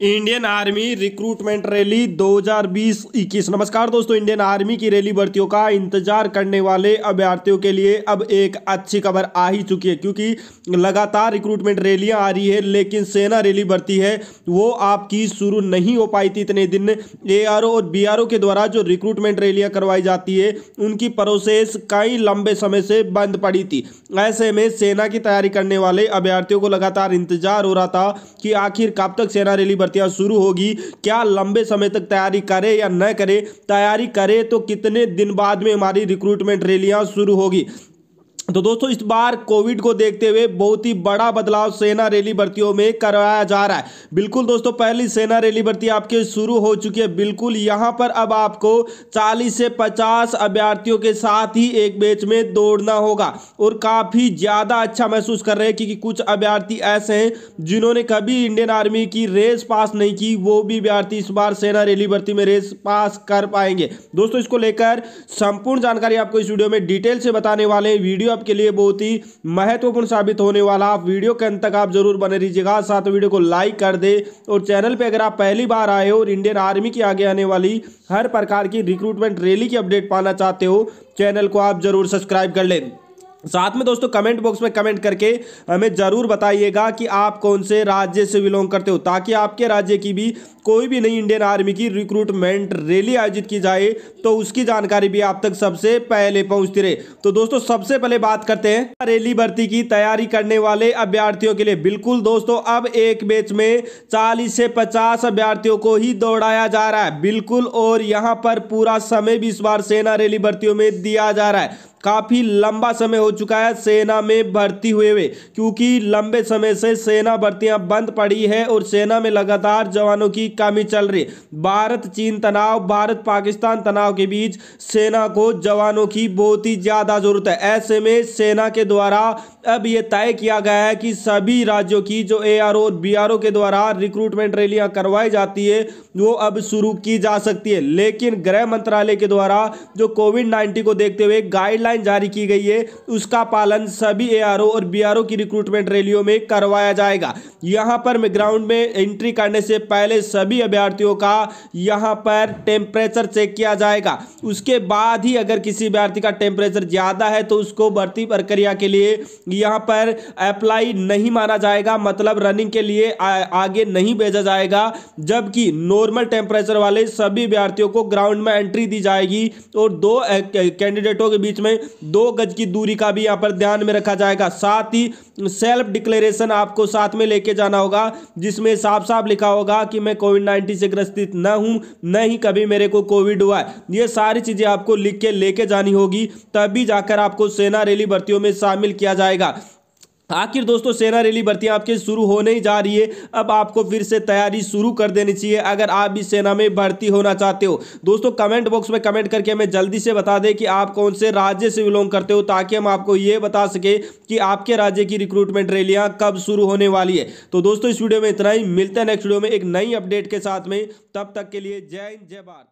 Indian army recruitment rally 2020-21 नमस्कार दोस्तों Indian army की रैली भर्तियों का इंतजार करने वाले अभ्यर्थियों के लिए अब एक अच्छी खबर आ ही चुकी है क्योंकि लगातार रिक्रूटमेंट रैलियां आ रही है लेकिन सेना रैली भर्ती है वो आपकी शुरू नहीं हो पाई थी इतने दिन ए और बी के द्वारा जो रिक्रूटमेंट रैलियाँ करवाई जाती है उनकी प्रोसेस कई लंबे समय से बंद पड़ी थी ऐसे में सेना की तैयारी करने वाले अभ्यर्थियों को लगातार इंतजार हो रहा था कि आखिर कब तक सेना रैली भर्तियां शुरू होगी क्या लंबे समय तक तैयारी करे या न करे तैयारी करे तो कितने दिन बाद में हमारी रिक्रूटमेंट रैलियां शुरू होगी तो दोस्तों इस बार कोविड को देखते हुए बहुत ही बड़ा बदलाव सेना रैली भर्तियों में करवाया जा रहा है बिल्कुल दोस्तों पहली सेना रैली भर्ती आपके शुरू हो चुकी है बिल्कुल यहां पर अब आपको 40 से 50 अभ्यर्थियों के साथ ही एक बैच में दौड़ना होगा और काफ़ी ज़्यादा अच्छा महसूस कर रहे हैं क्योंकि कुछ अभ्यर्थी ऐसे हैं जिन्होंने कभी इंडियन आर्मी की रेस पास नहीं की वो भी अभ्यर्थी इस बार सेना रैली भर्ती में रेस पास कर पाएंगे दोस्तों इसको लेकर संपूर्ण जानकारी आपको इस वीडियो में डिटेल से बताने वाले वीडियो आपके लिए बहुत ही महत्वपूर्ण साबित होने वाला आप वीडियो के अंत तक आप जरूर बने रहिएगा साथ वीडियो को लाइक कर दे और चैनल पर अगर आप पहली बार आए हो और इंडियन आर्मी की आगे आने वाली हर प्रकार की रिक्रूटमेंट रैली की अपडेट पाना चाहते हो चैनल को आप जरूर सब्सक्राइब कर लें साथ में दोस्तों कमेंट बॉक्स में कमेंट करके हमें ज़रूर बताइएगा कि आप कौन से राज्य से बिलोंग करते हो ताकि आपके राज्य की भी कोई भी नई इंडियन आर्मी की रिक्रूटमेंट रैली आयोजित की जाए तो उसकी जानकारी भी आप तक सबसे पहले पहुंचती रहे तो दोस्तों सबसे पहले बात करते हैं रैली भर्ती की तैयारी करने वाले अभ्यार्थियों के लिए बिल्कुल दोस्तों अब एक बैच में चालीस से पचास अभ्यार्थियों को ही दौड़ाया जा रहा है बिल्कुल और यहाँ पर पूरा समय भी इस बार सेना रैली भर्तियों में दिया जा रहा है काफ़ी लंबा समय हो चुका है सेना में भर्ती हुए हुए क्योंकि लंबे समय से सेना भर्तियां बंद पड़ी है और सेना में लगातार जवानों की कमी चल रही भारत चीन तनाव भारत पाकिस्तान तनाव के बीच सेना को जवानों की बहुत ही ज़्यादा ज़रूरत है ऐसे में सेना के द्वारा अब यह तय किया गया है कि सभी राज्यों की जो ए आर और बी के द्वारा रिक्रूटमेंट रैलियां करवाई जाती है वो अब शुरू की जा सकती है लेकिन गृह मंत्रालय के द्वारा जो कोविड नाइन्टीन को देखते हुए गाइडलाइन गाइडलाइन जारी की गई है उसका पालन सभी एआरओ और बीआरओ की रिक्रूटमेंट रैलियों में करवाया जाएगा यहाँ पर ग्राउंड में एंट्री करने से पहले सभी अभ्यर्थियों का यहाँ पर टेम्परेचर चेक किया जाएगा उसके बाद ही अगर किसी अभ्यर्थी का टेम्परेचर ज़्यादा है तो उसको भर्ती प्रक्रिया के लिए यहाँ पर अप्लाई नहीं माना जाएगा मतलब रनिंग के लिए आगे नहीं भेजा जाएगा जबकि नॉर्मल टेम्परेचर वाले सभी अभ्यर्थियों को ग्राउंड में एंट्री दी जाएगी और दो कैंडिडेटों के बीच में दो गज की दूरी का भी यहाँ पर ध्यान में रखा जाएगा साथ ही सेल्फ डिक्लेरेशन आपको साथ में लेके जाना होगा जिसमें साफ साफ लिखा होगा कि मैं कोविड नाइन्टीन से ग्रस्तित न हूँ न ही कभी मेरे को कोविड हुआ है ये सारी चीज़ें आपको लिख के लेके जानी होगी तभी जाकर आपको सेना रैली भर्तियों में शामिल किया जाएगा आखिर दोस्तों सेना रैली भर्ती आपके शुरू होने ही जा रही है अब आपको फिर से तैयारी शुरू कर देनी चाहिए अगर आप भी सेना में भर्ती होना चाहते हो दोस्तों कमेंट बॉक्स में कमेंट करके हमें जल्दी से बता दें कि आप कौन से राज्य से बिलोंग करते हो ताकि हम आपको ये बता सके कि आपके राज्य की रिक्रूटमेंट रैलियाँ कब शुरू होने वाली है तो दोस्तों इस वीडियो में इतना ही मिलते हैं नेक्स्ट वीडियो में एक नई अपडेट के साथ में तब तक के लिए जय हिंद जय भारत